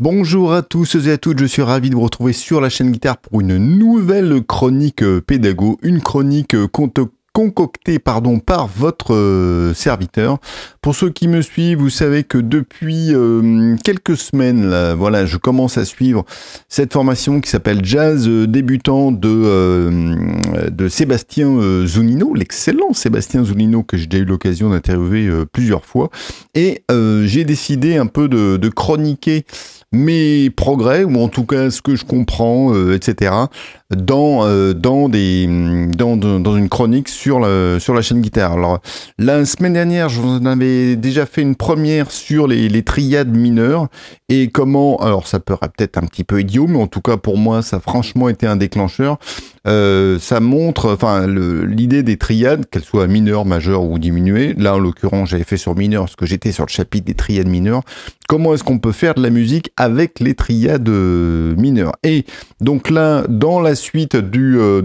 Bonjour à tous et à toutes, je suis ravi de vous retrouver sur la chaîne guitare pour une nouvelle chronique euh, pédago, une chronique euh, compte concocté pardon, par votre euh, serviteur. Pour ceux qui me suivent, vous savez que depuis euh, quelques semaines, voilà, je commence à suivre cette formation qui s'appelle Jazz euh, débutant de, de Sébastien Zunino, l'excellent Sébastien Zunino que j'ai déjà eu l'occasion d'interviewer plusieurs fois. Et j'ai décidé un peu de, chroniquer mes progrès, ou en tout cas ce que je comprends, etc dans, euh, dans, des, dans, dans, une chronique sur, sur la chaîne guitare. Alors, la semaine dernière, je vous en avais déjà fait une première sur les, triades mineures et comment, alors ça peut peut-être un petit peu idiot, mais en tout cas pour moi, ça a franchement été un déclencheur. Euh, ça montre, enfin, l'idée des triades, qu'elles soient mineures, majeures ou diminuées. Là, en l'occurrence, j'avais fait sur mineures parce que j'étais sur le chapitre des triades mineures comment est-ce qu'on peut faire de la musique avec les triades euh, mineures. Et donc là, dans la suite du, euh,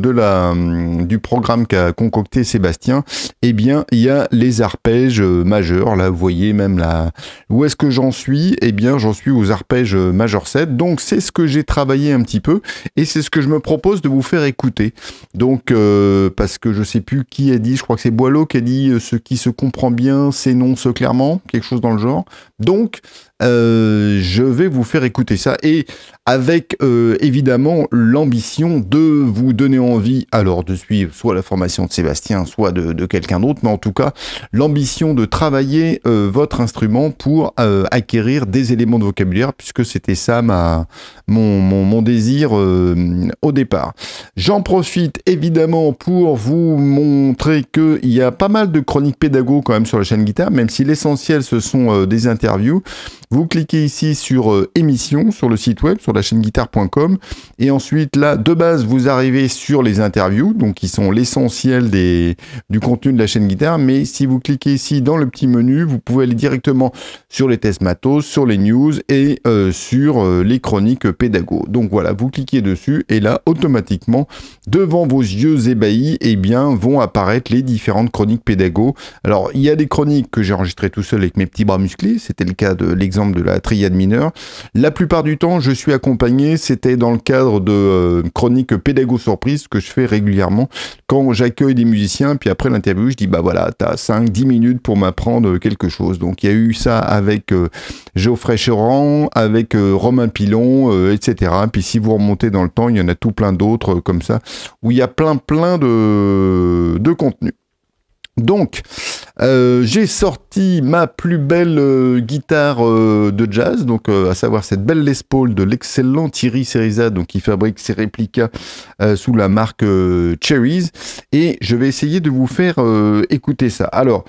hum, du programme qu'a concocté Sébastien, eh bien, il y a les arpèges euh, majeurs. Là, vous voyez même là, où est-ce que j'en suis Eh bien, j'en suis aux arpèges majeurs 7. Donc, c'est ce que j'ai travaillé un petit peu et c'est ce que je me propose de vous faire écouter. Donc, parce que je sais plus qui a dit, je crois que c'est Boileau qui a dit ce qui se comprend bien s'énonce clairement, quelque chose dans le genre. Donc, euh, je vais vous faire écouter ça et avec euh, évidemment l'ambition de vous donner envie alors de suivre soit la formation de Sébastien, soit de, quelqu'un d'autre, mais en tout cas l'ambition de travailler euh, votre instrument pour acquérir des éléments de vocabulaire puisque c'était ça ma, mon, désir au départ. J'en profite évidemment pour vous montrer qu'il y a pas mal de chroniques pédagogues quand même sur la chaîne guitare, même si l'essentiel ce sont des interviews. Vous cliquez ici sur euh, émission sur le site web, sur la chaîne guitare.com. Et ensuite, là, de base, vous arrivez sur les interviews, donc qui sont l'essentiel du contenu de la chaîne guitare. Mais si vous cliquez ici dans le petit menu, vous pouvez aller directement sur les tests matos, sur les news et euh, sur euh, les chroniques pédago. Donc voilà, vous cliquez dessus et là, automatiquement, devant vos yeux ébahis, eh bien, vont apparaître les différentes chroniques pédago. Alors, il y a des chroniques que j'ai enregistrées tout seul avec mes petits bras musclés. C'était le cas de l'exemple de la triade mineure. La plupart du temps, je suis accompagné. C'était dans le cadre de euh, chroniques pédago surprise que je fais régulièrement quand j'accueille des musiciens. Puis après l'interview, je dis bah voilà, t'as 5-10 minutes pour m'apprendre quelque chose. Donc il y a eu ça avec euh, Geoffrey Choran avec euh, Romain Pilon, etc. Puis si vous remontez dans le temps, il y en a tout plein d'autres comme ça où il y a plein plein de de contenu. Donc, euh, j'ai sorti ma plus belle euh, guitare euh, de jazz, donc à savoir cette belle Les Paul de l'excellent Thierry Seriza, donc qui fabrique ses réplicas sous la marque Cherries, et je vais essayer de vous faire écouter ça. Alors,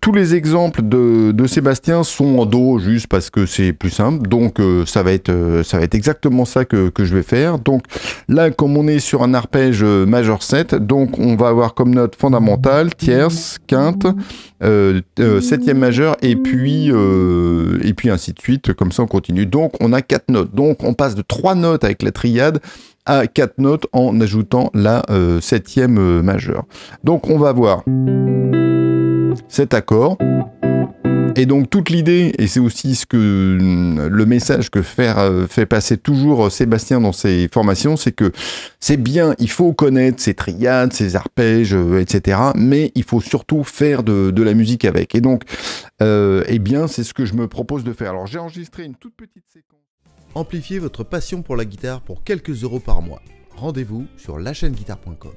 tous les exemples de, de, Sébastien sont en do, juste parce que c'est plus simple, donc ça va être ça va être exactement ça que, que, je vais faire. Donc là, comme on est sur un arpège majeur 7, donc on va avoir comme note fondamentale, tierce, quinte, euh, euh, septième majeur, et puis, euh, et puis ainsi de suite, comme ça on continue. Donc on a quatre notes. Donc on passe de trois notes avec la triade à quatre notes en ajoutant la septième majeure. Donc on va voir cet accord. Et donc toute l'idée, et c'est aussi ce que euh, le message que euh, fait passer toujours euh, Sébastien dans ses formations, c'est que c'est bien, il faut connaître ses triades, ses arpèges, etc. Mais il faut surtout faire de, la musique avec. Et donc, eh bien, c'est ce que je me propose de faire. Alors j'ai enregistré une toute petite séquence. Amplifiez votre passion pour la guitare pour quelques euros par mois. Rendez-vous sur guitare.com.